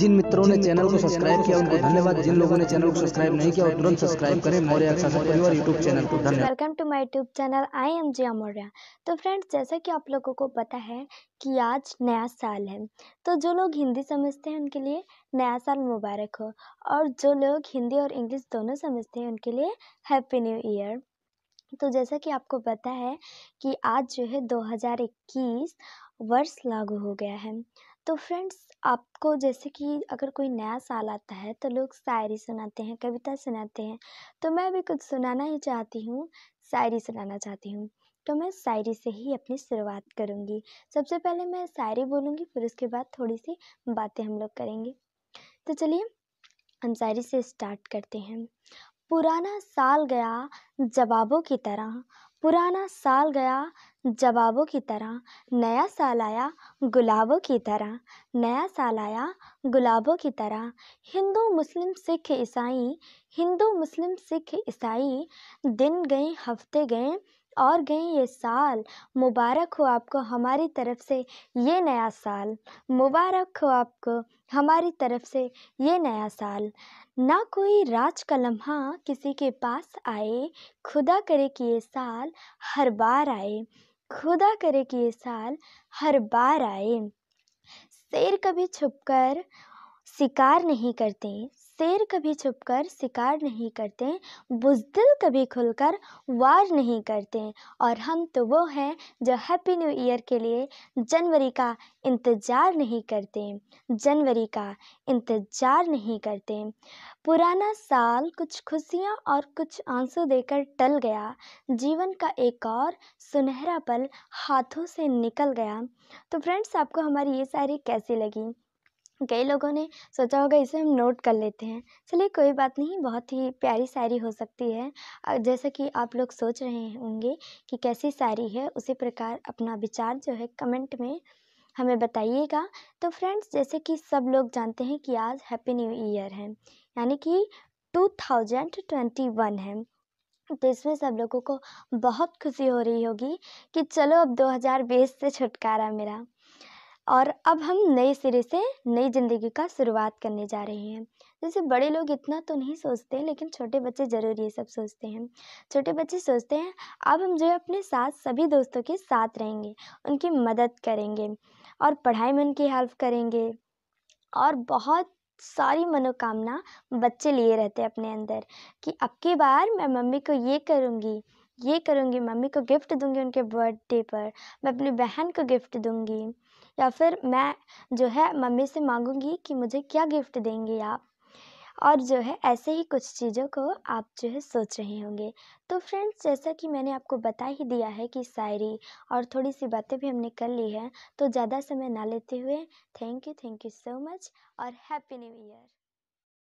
जिन मित्रों ने चैनल को सब्सक्राइब किया उनको धन्यवाद जिन लोगों ने चैनल को सब्सक्राइब नहीं किया और तुरंत सब्सक्राइब करें मौर्य परिवार यूट्यूब चैनल को धन्यवाद welcome to my YouTube channel I am Jiya Maurya तो फ्रेंड्स जैसा कि आप लोगों को पता है कि आज नया साल है तो जो लोग हिंदी समझते हैं उनके लिए नया साल मुबारक हो और जो लोग हिंदी और इंग्लिश दोनों समझते हैं उनके लिए हैप्पी न्यू ईयर तो जैसा कि आपको पता है कि आज जो है 2021 वर्ष लागू हो गया है तो फ्रेंड्स आपको जैसे कि अगर कोई नया साल आता है तो लोग शायरी सुनाते हैं कविता सुनाते हैं तो मैं भी कुछ सुनाना ही चाहती हूँ शायरी सुनाना चाहती हूँ तो मैं शायरी से ही अपनी शुरुआत करूँगी सबसे पहले मैं शायरी बोलूँगी फिर उसके बाद थोड़ी सी बातें हम लोग करेंगे तो चलिए हम शायरी से स्टार्ट करते हैं पुराना साल गया जवाबों की तरह पुराना साल गया जवाबों की तरह नया साल आया गुलाबों की तरह नया साल आया गुलाबों की तरह हिंदू मुस्लिम सिख ईसाई हिंदू मुस्लिम सिख ईसाई दिन गए हफ़्ते गए और गए ये साल मुबारक हो आपको हमारी तरफ से ये नया साल मुबारक हो आपको हमारी तरफ से ये नया साल ना कोई राज का लम्हा किसी के पास आए खुदा करे कि ये साल हर बार आए खुदा करे कि ये साल हर बार आए शेर कभी छुपकर शिकार नहीं करते शेर कभी छुपकर शिकार नहीं करते बुज़दिल कभी खुलकर वार नहीं करते और हम तो वो हैं जो हैप्पी न्यू ईयर के लिए जनवरी का इंतज़ार नहीं करते जनवरी का इंतज़ार नहीं करते पुराना साल कुछ खुशियाँ और कुछ आंसू देकर टल गया जीवन का एक और सुनहरा पल हाथों से निकल गया तो फ्रेंड्स आपको हमारी ये शायरी कैसी लगी कई लोगों ने सोचा होगा इसे हम नोट कर लेते हैं चलिए कोई बात नहीं बहुत ही प्यारी शायरी हो सकती है जैसा कि आप लोग सोच रहे होंगे कि कैसी शायरी है उसी प्रकार अपना विचार जो है कमेंट में हमें बताइएगा तो फ्रेंड्स जैसे कि सब लोग जानते हैं कि आज हैप्पी न्यू ईयर है यानी कि टू थाउजेंड ट्वेंटी वन है तो इसमें सब लोगों को बहुत खुशी हो रही होगी कि चलो अब 2020 से छुटकारा मेरा और अब हम नए सिरे से नई ज़िंदगी का शुरुआत करने जा रहे हैं जैसे बड़े लोग इतना तो नहीं सोचते लेकिन छोटे बच्चे ज़रूर ये सब सोचते हैं छोटे बच्चे सोचते हैं अब हम जो है अपने साथ सभी दोस्तों के साथ रहेंगे उनकी मदद करेंगे और पढ़ाई में उनकी हेल्प करेंगे और बहुत सारी मनोकामना बच्चे लिए रहते हैं अपने अंदर कि अब की बार मैं मम्मी को ये करूँगी ये करूँगी मम्मी को गिफ्ट दूँगी उनके बर्थडे पर मैं अपनी बहन को गिफ्ट दूँगी या फिर मैं जो है मम्मी से मांगूँगी कि मुझे क्या गिफ्ट देंगे आप और जो है ऐसे ही कुछ चीज़ों को आप जो है सोच रहे होंगे तो फ्रेंड्स जैसा कि मैंने आपको बता ही दिया है कि शायरी और थोड़ी सी बातें भी हमने कर ली है तो ज़्यादा समय ना लेते हुए thank you thank you so much और हैप्पी न्यू ईयर